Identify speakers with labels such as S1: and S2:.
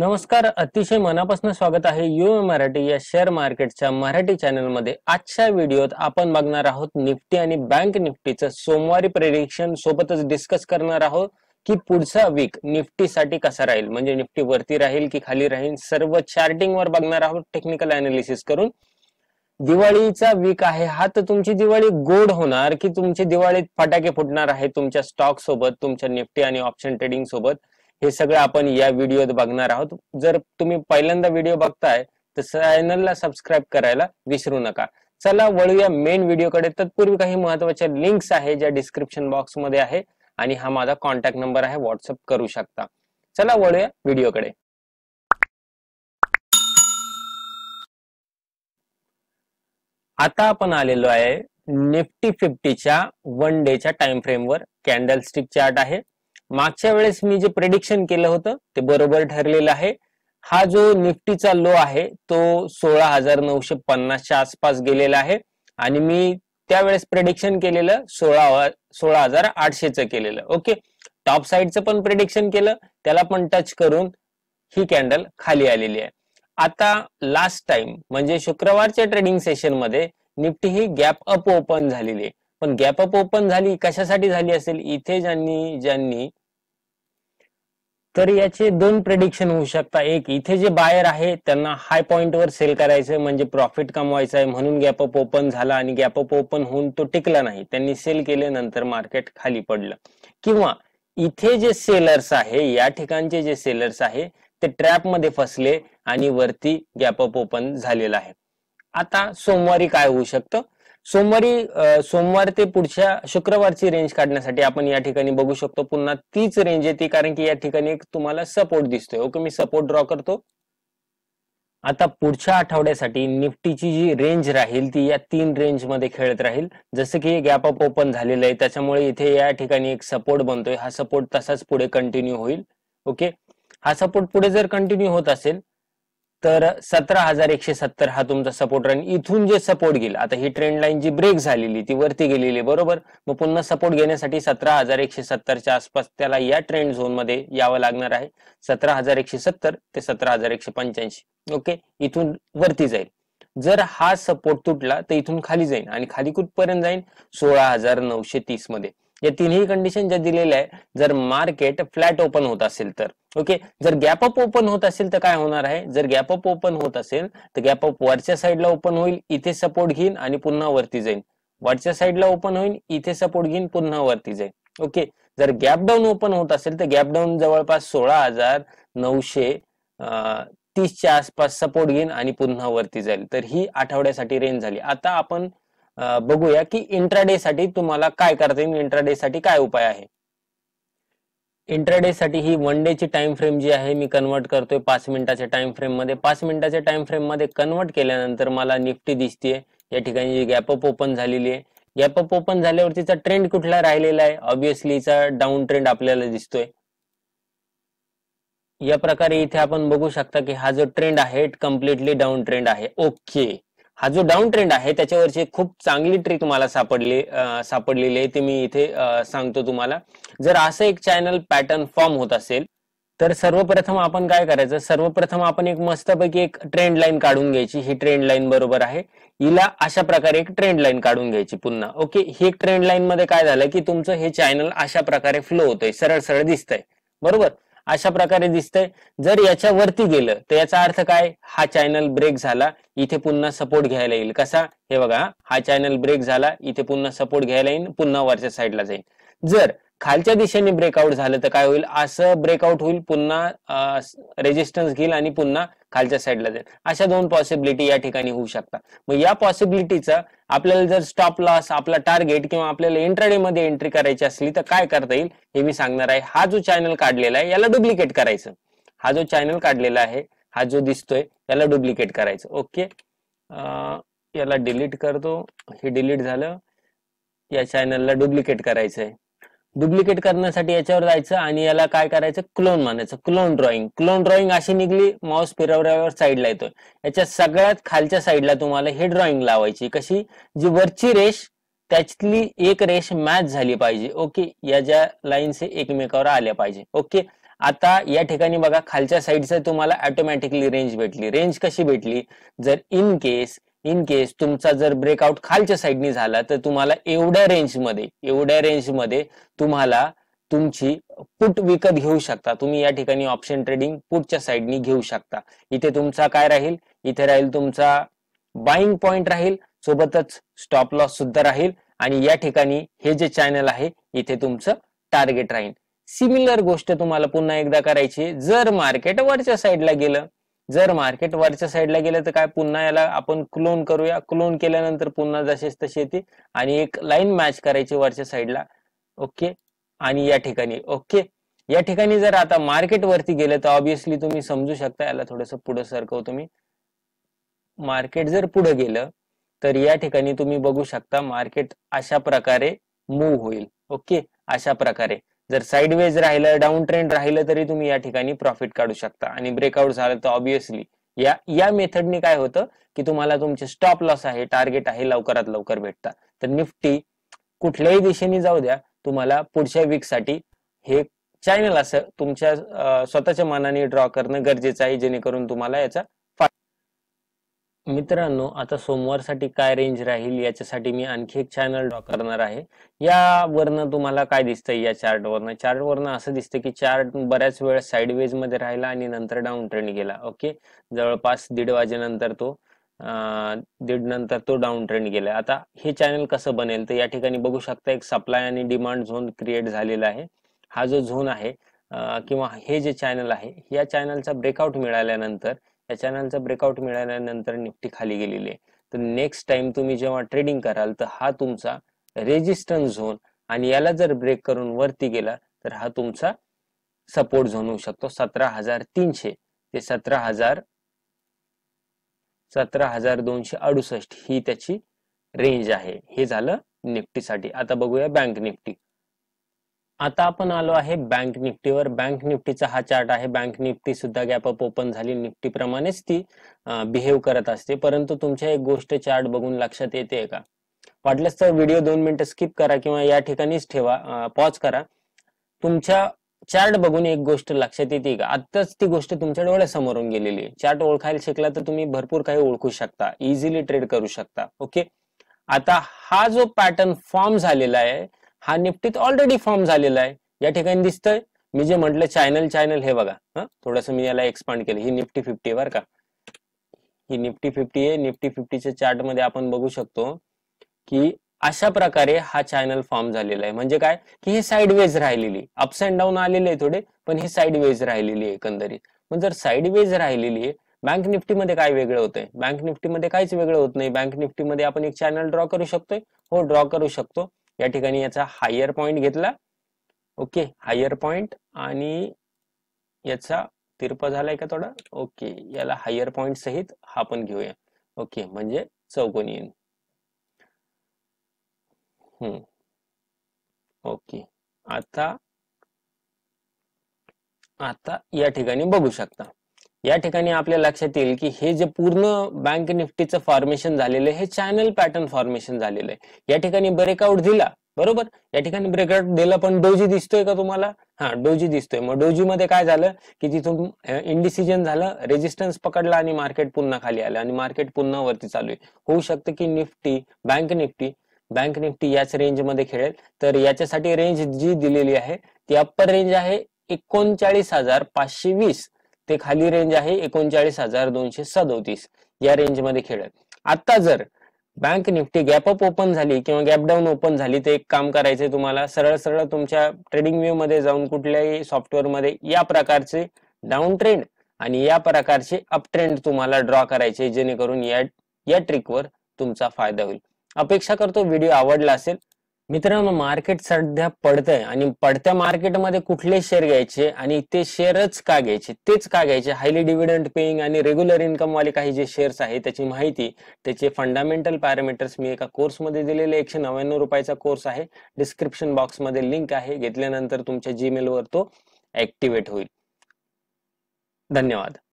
S1: नमस्कार अतिशय मनापासून स्वागत आहे यू मराठी या शेअर मार्केटच्या मराठी चॅनलमध्ये आजच्या व्हिडिओत आपण बघणार आहोत निफ्टी आणि बँक निफ्टीचं सोमवारी प्रेडिक्शन सोबतच डिस्कस करणार आहोत की पुढचा वीक निफ्टीसाठी कसा राहील म्हणजे निफ्टी वरती राहील की खाली राहील सर्व चार्टिंगवर बघणार आहोत टेक्निकल अनालिसिस करून दिवाळीचा वीक आहे हा तर तुमची दिवाळी गोड होणार की तुमची दिवाळीत फटाके फुटणार आहे तुमच्या स्टॉक सोबत तुमच्या निफ्टी आणि ऑप्शन ट्रेडिंग सोबत हे सगळं आपण या व्हिडिओत बघणार आहोत जर तुम्ही पहिल्यांदा व्हिडिओ बघताय तर चॅनलला सबस्क्राईब करायला विसरू नका चला वळूया मेन व्हिडिओकडे तत्पूर्वी काही महत्वाच्या लिंक्स आहे ज्या डिस्क्रिप्शन बॉक्स मध्ये आहे आणि हा माझा कॉन्टॅक्ट नंबर आहे व्हॉट्सअप करू शकता चला वळूया व्हिडिओकडे आता आपण आलेलो आहे निफ्टी फिफ्टीच्या वन डे च्या टाइम फ्रेमवर कॅन्डल स्टिक चार्ट आहे मागच्या वेळेस मी जे प्रेडिक्शन केलं होतं ते बरोबर ठरलेलं आहे हा जो निफ्टीचा लो आहे तो सोळा हजार नऊशे पन्नासच्या आसपास गेलेला आहे आणि मी त्यावेळेस प्रेडिक्शन केलेलं सोळा सोळा हजार आठशेचं केलेलं ओके टॉप साईडचं पण प्रेडिक्शन केलं त्याला पण टच करून ही कॅन्डल खाली आलेली आहे आता लास्ट टाइम म्हणजे शुक्रवारच्या ट्रेडिंग सेशन मध्ये निफ्टी ही गॅप अप ओपन झालेली आहे पण गॅप अप ओपन झाली कशासाठी झाली असेल इथे ज्यांनी ज्यांनी तर याचे दोन प्रेडिक्शन होऊ शकता एक इथे जे बायर आहे त्यांना हाय पॉइंटवर सेल करायचं म्हणजे प्रॉफिट कमवायचं आहे म्हणून गॅपअप ओपन झाला आणि गॅपअप ओपन होऊन तो टिकला नाही त्यांनी सेल केले नंतर मार्केट खाली पडलं किंवा इथे जे सेलर्स आहे या ठिकाणचे जे सेलर्स आहे ते मध्ये फसले आणि वरती गॅपअप ओपन झालेला आहे आता सोमवारी काय होऊ शकतं सोमवारी सोमवार ते पुढच्या शुक्रवारची रेंज काढण्यासाठी आपण या ठिकाणी बघू शकतो पुन्हा तीच रेंज आहे ती कारण की या ठिकाणी तुम्हाला सपोर्ट दिसतोय ओके मी सपोर्ट ड्रॉ करतो आता पुढच्या आठवड्यासाठी निफ्टीची जी रेंज राहील ती या तीन रेंज मध्ये खेळत राहील जसं की गॅप अप ओपन झालेलं आहे त्याच्यामुळे इथे या ठिकाणी एक सपोर्ट बनतोय हा सपोर्ट तसाच पुढे कंटिन्यू होईल ओके हा सपोर्ट पुढे जर कंटिन्यू होत असेल तर सतरा हजार एकशे सत्तर हा तुमचा सपोर्ट राहील इथून जे सपोर्ट गेल आता ही ट्रेंड लाईन जी ब्रेक झालेली ती वरती गेलेली बरोबर मग पुन्हा सपोर्ट घेण्यासाठी सतरा हजार एकशे सत्तरच्या आसपास त्याला या ट्रेंड झोन मध्ये यावं लागणार आहे सतरा हजार एकशे सत्तर ते सतरा हजार एकशे पंच्याऐंशी ओके इथून वरती जाईल जर हा सपोर्ट तुटला तर इथून खाली जाईल आणि खाली कुठपर्यंत जाईल सोळा हजार नऊशे तीस मध्ये या तिन्ही कंडिशन ज्या दिलेल्या आहे जर मार्केट फ्लॅट ओपन होत असेल तर ओके जर गॅप अप ओपन होत असेल तर काय होणार आहे जर गॅप अप ओपन होत असेल तर गॅप अप वरच्या साईडला ओपन होईल इथे सपोर्ट घेईन आणि पुन्हा वरती जाईल वरच्या साईडला ओपन होईल इथे सपोर्ट घेईन पुन्हा वरती जाईल ओके जर गॅप डाऊन ओपन होत असेल तर गॅप डाऊन जवळपास सोळा हजार नऊशे तीसच्या आसपास सपोर्ट घेईन आणि पुन्हा वरती जाईल तर ही आठवड्यासाठी रेंज झाली आता आपण बघूया की इंट्राडे साठी तुम्हाला काय करता येईल इंट्राडे साठी काय उपाय आहे इंट्राडे साठी ही वन डे ची टाइम फ्रेम जी आहे मी कन्वर्ट करतोय पाच मिनिटाच्या टाइम फ्रेम मध्ये पाच मिनिटाच्या टाइम फ्रेम मध्ये कन्वर्ट केल्यानंतर मला निफ्टी दिसते या ठिकाणी जी अप ओपन झालेली आहे गॅप अप ओपन झाल्यावर तिचा ट्रेंड कुठला राहिलेला आहे ऑब्विसलीचा डाऊन ट्रेंड आपल्याला दिसतोय या प्रकारे इथे आपण बघू शकता की हा जो ट्रेंड आहे कम्प्लिटली डाऊन ट्रेंड आहे ओके हा जो डाऊन ट्रेंड आहे त्याच्यावरची खूप चांगली ट्रिक मला सापडली सापडलेली आहे ती मी इथे सांगतो तुम्हाला जर असं एक चॅनल पॅटर्न फॉर्म होत असेल तर सर्वप्रथम आपण काय करायचं सर्वप्रथम आपण एक मस्तपैकी एक ट्रेंड लाईन काढून घ्यायची ही ट्रेंड लाईन बरोबर आहे हिला अशा प्रकारे एक ट्रेंड लाईन काढून घ्यायची पुन्हा ओके ही ट्रेंड लाईन मध्ये काय झालं की तुमचं हे चॅनल अशा प्रकारे फ्लो होतंय सरळ सरळ दिसतंय बरोबर अशा प्रकारे दिसतंय जर याच्या वरती गेलं तर याचा अर्थ काय हा चॅनल ब्रेक झाला इथे पुन्हा सपोर्ट घ्यायला येईल कसा हे बघा हा चॅनल ब्रेक झाला इथे पुन्हा सपोर्ट घ्यायला येईल पुन्हा वरच्या साईडला जाईल जर खालच्या दिशेने ब्रेकआउट झालं तर काय होईल असं ब्रेकआउट होईल पुन्हा रेजिस्टन्स घेईल आणि पुन्हा खालच्या साईडला जाईल अशा दोन पॉसिबिलिटी या ठिकाणी होऊ शकतात मग या पॉसिबिलिटीचा आपल्याला जर स्टॉप लॉस आपला टार्गेट किंवा आपल्याला इंट्राडे मध्ये एंट्री करायची असली तर काय करता येईल हे मी सांगणार आहे हा जो चॅनल काढलेला आहे याला डुप्लिकेट करायचं हा जो चॅनल काढलेला आहे हा जो दिसतोय याला डुप्लिकेट करायचं ओके याला डिलीट करतो हे डिलीट झालं या चॅनलला डुप्लिकेट करायचं आहे डुप्लिकेट करण्यासाठी याच्यावर जायचं आणि याला काय करायचं क्लोन मानायचं क्लोन ड्रॉइंग क्लोन ड्रॉइंग अशी निघली माऊस फिरवल्यावर साईडला येतोय याच्या सगळ्यात खालच्या साईडला तुम्हाला हे ड्रॉइंग लावायची कशी जी वरची रेष त्यातली एक रेष मॅच झाली पाहिजे ओके या ज्या लाईन्स एकमेकावर आल्या पाहिजे ओके आता या ठिकाणी बघा खालच्या साईडचं तुम्हाला ऑटोमॅटिकली रेंज भेटली रेंज कशी भेटली जर इन केस इन केस तुमचा जर ब्रेकआउट खालच्या साईडनी झाला तर तुम्हाला एवढ्या रेंजमध्ये एवढ्या रेंजमध्ये तुम्हाला तुमची पुट विकत घेऊ शकता तुम्ही या ठिकाणी ऑप्शन ट्रेडिंग पुटच्या साईडनी घेऊ शकता इथे तुमचा काय राहील इथे राहील तुमचा बाईंग पॉइंट राहील सोबतच स्टॉप लॉस सुद्धा राहील आणि या ठिकाणी हे जे चॅनल आहे इथे तुमचं टार्गेट राहील सिमिलर गोष्ट तुम्हाला पुन्हा एकदा करायची जर मार्केट वरच्या साईडला गेलं जर मार्केट वरच्या साईडला गेलं तर काय पुन्हा याला आपण क्लोन करूया क्लोन केल्यानंतर पुन्हा जसेच तशी येते आणि एक लाईन मॅच करायची वरच्या साईडला ओके आणि या ठिकाणी ओके या ठिकाणी जर आता मार्केट वरती गेलं तर ऑब्विसली तुम्ही समजू शकता याला थोडस पुढे सरकव तुम्ही मार्केट जर पुढे गेलं तर या ठिकाणी तुम्ही बघू शकता मार्केट अशा प्रकारे मूव्ह होईल ओके अशा प्रकारे जर साईडवेज राहिलं डाऊन ट्रेंड राहिलं तरी तुम्ही या ठिकाणी प्रॉफिट काढू शकता आणि ब्रेकआउट झालं तर ऑब्विसली या या मेथडनी काय होतं की तुम्हाला तुमचे स्टॉप लॉस आहे टार्गेट आहे लवकरात लवकर भेटता तर निफ्टी कुठल्याही दिशेने जाऊ द्या तुम्हाला पुढच्या वीकसाठी हे चॅनल असं तुमच्या स्वतःच्या मनाने ड्रॉ करणं गरजेचं आहे जेणेकरून तुम्हाला याचा मित्रांनो आता सोमवारसाठी काय रेंज राहील याच्यासाठी मी आणखी एक चॅनल ड्रॉ करणार आहे यावरनं तुम्हाला काय दिसतंय या चार्टवरनं चार्टवरनं असं दिसतं की चार्ट बऱ्याच वेळ साईडवेज मध्ये राहिला आणि नंतर डाऊन ट्रेंड गेला ओके जवळपास दीड वाजेनंतर तो दीड नंतर तो डाऊन ट्रेंड गेला आता हे चॅनल कसं बनेल तर या ठिकाणी बघू शकता एक सप्लाय आणि डिमांड झोन क्रिएट झालेला आहे हा जो झोन आहे किंवा हे जे चॅनल आहे या चॅनलचा ब्रेकआउट मिळाल्यानंतर त्याच्यानंतर ब्रेकआउट मिळाल्यानंतर निफ्टी खाली गेलेली आहे तर नेक्स्ट टाइम तुम्ही जेव्हा ट्रेडिंग कराल तर हा तुमचा रेजिस्टन्स झोन आणि याला जर ब्रेक करून वरती गेला तर हा तुमचा सपोर्ट झोन होऊ शकतो सतरा हजार तीनशे ते सतरा हजार सतरा हजार दोनशे अडुसष्ट ही त्याची रेंज आहे हे झालं निफ्टीसाठी आता बघूया बँक निफ्टी आता आपण आलो आहे बँक निफ्टीवर बँक निफ्टीचा हा चार्ट आहे बँक निफ्टी सुद्धा गॅप अप ओपन झाली निफ्टी प्रमाणेच ती बिहेव करत असते परंतु तुमच्या एक गोष्ट चार्ट बघून लक्षात येते का वाटल्यास तर व्हिडिओ दोन मिनिटं स्किप करा किंवा या ठिकाणीच ठेवा पॉज करा तुमच्या चार्ट बघून एक गोष्ट लक्षात येते का आत्ताच ती गोष्ट तुमच्या समोरून गेलेली आहे चार्ट ओळखायला शिकला तर तुम्ही भरपूर काही ओळखू शकता इझिली ट्रेड करू शकता ओके आता हा जो पॅटर्न फॉर्म झालेला आहे हा निफ्टीत ऑलरेडी फॉर्म झालेला आहे या ठिकाणी दिसतंय मी जे म्हटलं चॅनल चॅनल हे बघा हा थोडस मी याला एक्सपांड केलं ही निफ्टी फिफ्टी वर का ही निफ्टी फिफ्टी आहे निफ्टी फिफ्टीच्या चार्ट मध्ये आपण बघू शकतो की अशा प्रकारे हा चॅनल फॉर्म झालेला आहे म्हणजे काय की ही साईड वेज राहिलेली अप्स अँड डाऊन आलेले आहे थोडे पण ही साईड वेज राहिलेली आहे एकंदरीत पण जर साईड वेज राहिलेली आहे बँक निफ्टी मध्ये काय वेगळं होतंय बँक निफ्टीमध्ये काहीच वेगळं होत नाही बँक निफ्टीमध्ये आपण एक चॅनल ड्रॉ करू शकतोय हो ड्रॉ करू शकतो या ठिकाणी याचा हायर पॉइंट घेतला ओके हायर पॉइंट आणि याचा तिरप झालाय का थोडा ओके याला हायर पॉइंट सहित हा पण घेऊया ओके म्हणजे चौकोनी हम्म ओके आता आता या ठिकाणी बघू शकता या ठिकाणी आपल्या लक्षात येईल की हे जे पूर्ण बँक निफ्टीचं फॉर्मेशन झालेलं आहे हे चॅनल पॅटर्न फॉर्मेशन झालेलं आहे या ठिकाणी ब्रेकआउट दिला बरोबर या ठिकाणी ब्रेकआउट दिला पण डोजी दिसतोय का तुम्हाला हा डोजी दिसतोय मग डोजी मध्ये काय झालं की तिथून इंडिसिजन झालं रेजिस्टन्स पकडला आणि मार्केट पुन्हा खाली आलं आणि मार्केट पुन्हा वरती चालू आहे होऊ शकतं की Nifty bank Nifty bank Nifty याच रेंजमध्ये खेळेल तर याच्यासाठी रेंज जी दिलेली आहे ती अप्पर रेंज आहे एकोणचाळीस हजार पाचशे वीस ते खाली रेंज आहे एकोणचाळीस हजार दोनशे सदोतीस या रेंजमध्ये खेळत आता जर bank Nifty gap up open झाली किंवा गॅप डाऊन ओपन झाली तर एक काम करायचंय तुम्हाला सरळ सरळ तुमच्या ट्रेडिंग व्ह्यू मध्ये जाऊन कुठल्याही सॉफ्टवेअरमध्ये या प्रकारचे डाऊन ट्रेंड आणि या प्रकारचे अप ट्रेंड तुम्हाला ड्रॉ करायचे जेणेकरून या या ट्रिकवर तुमचा फायदा होईल अपेक्षा करतो व्हिडिओ आवडला असेल मित्रांनो मार्केट सध्या पडतंय आणि पडत्या मार्केटमध्ये कुठले शेअर घ्यायचे आणि ते शेअरच का घ्यायचे तेच का घ्यायचे हायली डिव्हिडंड पेईंग आणि रेग्युलर इन्कम वाले काही जे शेअर्स आहे त्याची माहिती त्याचे फंडामेंटल पॅरामीटर्स मी एका कोर्समध्ये दिलेले एकशे नव्याण्णव रुपयाचा कोर्स आहे डिस्क्रिप्शन बॉक्समध्ये लिंक आहे घेतल्यानंतर तुमच्या जीमेलवर तो ऍक्टिव्हेट होईल धन्यवाद